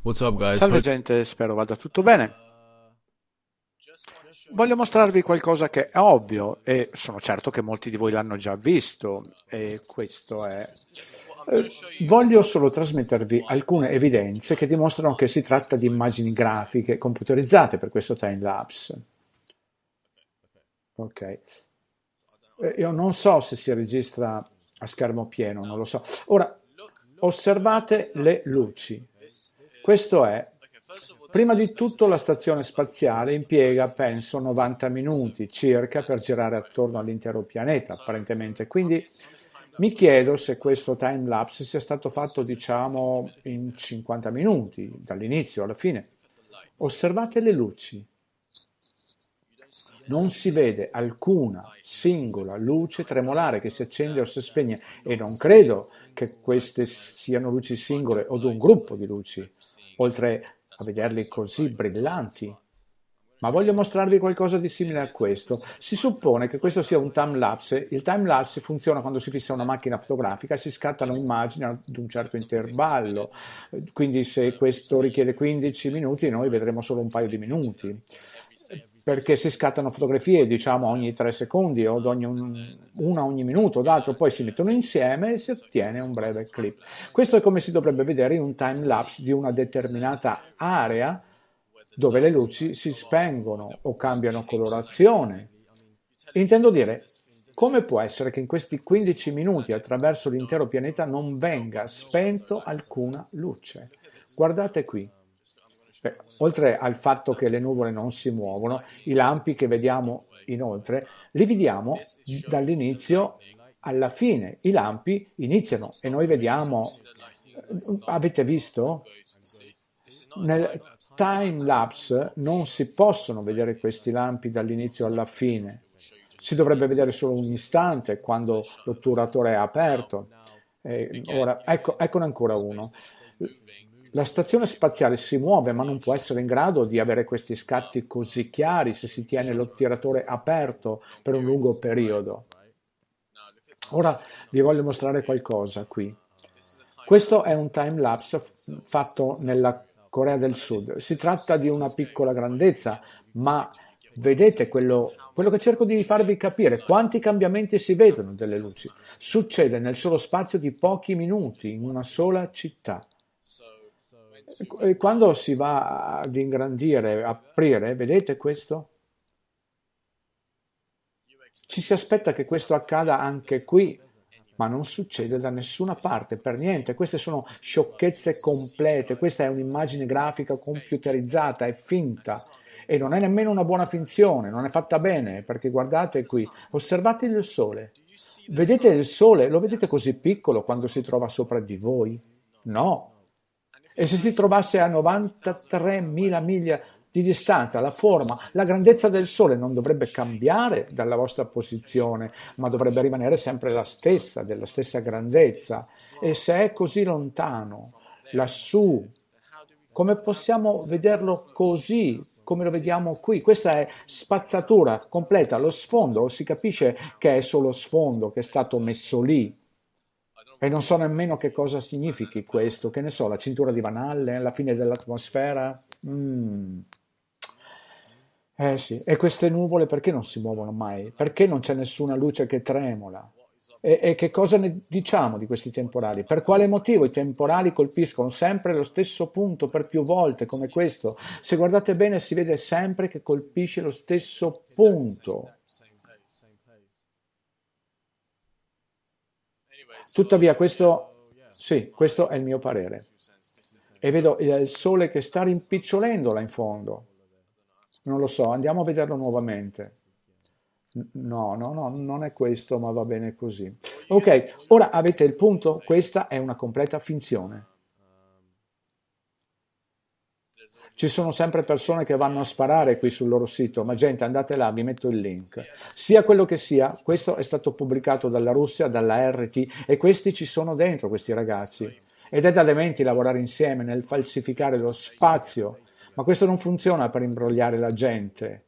What's up guys? Salve gente, spero vada tutto bene. Voglio mostrarvi qualcosa che è ovvio e sono certo che molti di voi l'hanno già visto e questo è... Eh, voglio solo trasmettervi alcune evidenze che dimostrano che si tratta di immagini grafiche computerizzate per questo timelapse. Ok. Eh, io non so se si registra a schermo pieno, non lo so. Ora, osservate le luci. Questo è. Prima di tutto la stazione spaziale impiega, penso, 90 minuti circa per girare attorno all'intero pianeta, apparentemente. Quindi mi chiedo se questo time lapse sia stato fatto, diciamo, in 50 minuti, dall'inizio alla fine. Osservate le luci non si vede alcuna singola luce tremolare che si accende o si spegne e non credo che queste siano luci singole o di un gruppo di luci, oltre a vederli così brillanti. Ma voglio mostrarvi qualcosa di simile a questo. Si suppone che questo sia un time-lapse. Il time-lapse funziona quando si fissa una macchina fotografica e si scattano immagini ad un certo intervallo. Quindi se questo richiede 15 minuti, noi vedremo solo un paio di minuti perché si scattano fotografie diciamo ogni tre secondi o ogni, una ogni minuto d'altro, poi si mettono insieme e si ottiene un breve clip. Questo è come si dovrebbe vedere in un time lapse di una determinata area dove le luci si spengono o cambiano colorazione. Intendo dire, come può essere che in questi 15 minuti attraverso l'intero pianeta non venga spento alcuna luce? Guardate qui, cioè, oltre al fatto che le nuvole non si muovono, i lampi che vediamo inoltre li vediamo dall'inizio alla fine. I lampi iniziano e noi vediamo, eh, avete visto? Nel time lapse non si possono vedere questi lampi dall'inizio alla fine. Si dovrebbe vedere solo un istante quando l'otturatore è aperto. Eh, ora, ecco, eccone ancora uno la stazione spaziale si muove ma non può essere in grado di avere questi scatti così chiari se si tiene l'ottiratore aperto per un lungo periodo. Ora vi voglio mostrare qualcosa qui. Questo è un time lapse fatto nella Corea del Sud. Si tratta di una piccola grandezza, ma vedete quello, quello, che cerco di farvi capire, quanti cambiamenti si vedono delle luci. Succede nel solo spazio di pochi minuti in una sola città. E eh, eh, quando si va ad ingrandire, aprire, vedete questo? Ci si aspetta che questo accada anche qui, ma non succede da nessuna parte, per niente. Queste sono sciocchezze complete, questa è un'immagine grafica computerizzata, è finta e non è nemmeno una buona finzione, non è fatta bene, perché guardate qui, osservate il sole. Vedete il sole? Lo vedete così piccolo quando si trova sopra di voi? No, e se si trovasse a 93.000 miglia di distanza, la forma, la grandezza del Sole non dovrebbe cambiare dalla vostra posizione, ma dovrebbe rimanere sempre la stessa, della stessa grandezza. E se è così lontano, lassù, come possiamo vederlo così, come lo vediamo qui. Questa è spazzatura completa, lo sfondo, si capisce che è solo sfondo che è stato messo lì e non so nemmeno che cosa significhi questo, che ne so, la cintura di Van Allen, la fine dell'atmosfera. Mm. Eh sì, e queste nuvole perché non si muovono mai? Perché non c'è nessuna luce che tremola? E, e che cosa ne diciamo di questi temporali? Per quale motivo i temporali colpiscono sempre lo stesso punto per più volte come questo? Se guardate bene si vede sempre che colpisce lo stesso punto. Tuttavia questo, sì, questo è il mio parere. E vedo eh, il sole che sta rimpicciolendo là in fondo. Non lo so, andiamo a vederlo nuovamente. No, no, no, non è questo, ma va bene così. Ok, ora avete il punto, questa è una completa finzione. Ci sono sempre persone che vanno a sparare qui sul loro sito, ma gente andate là, vi metto il link. Sia quello che sia, questo è stato pubblicato dalla Russia, dalla RT e questi ci sono dentro, questi ragazzi. Ed è da dementi lavorare insieme nel falsificare lo spazio, ma questo non funziona per imbrogliare la gente.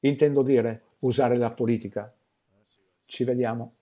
Intendo dire usare la politica. Ci vediamo.